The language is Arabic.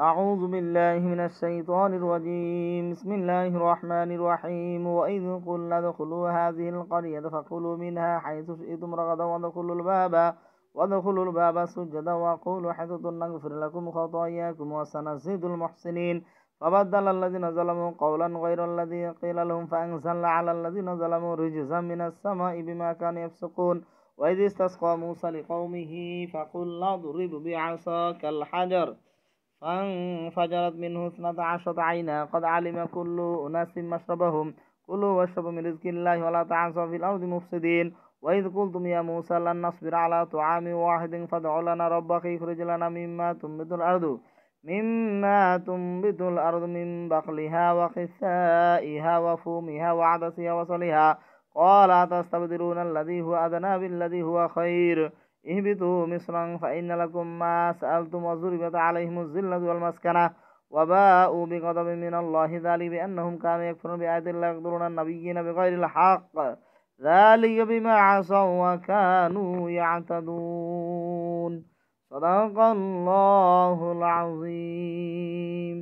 أعوذ بالله من الشيطان الرجيم بسم الله الرحمن الرحيم وإذ قلنا ادخلوا هذه القرية فكلوا منها حيث شئتم رغدا وادخلوا الباب وادخلوا الباب سجدا وقولوا حيث نغفر لكم خطاياكم وسنزيد المحسنين فبدل الذين ظلموا قولا غير الذي قيل لهم فأنزل على الذين ظلموا رجزا من السماء بما كانوا يفسقون وإذ استسقى موسى لقومه فقل ضرب بعصاك الحجر فانفجرت منه اثنتا عشرة عينا قد علم كل أناس مشربهم كلوا واشربوا من رزق الله ولا تعصوا في الأرض مفسدين وإذ قلتم يا موسى لن نصبر على طعام واحد فادع لنا ربك يخرج لنا مما تنبت الأرض مما تنبت الأرض من بقلها وقثائها وفومها وعدسها وصلها قال تستبدلون الذي هو أدنى بالذي هو خير اهبطوا مصرا فإن لكم ما سألتم وضربت عليهم الزلة والمسكنة وباءوا بغضب من الله ذلك بأنهم كانوا يكفرون بآيات الله يقدرون النبيين بغير الحق ذلك بما عصوا وكانوا يعتدون صدق الله العظيم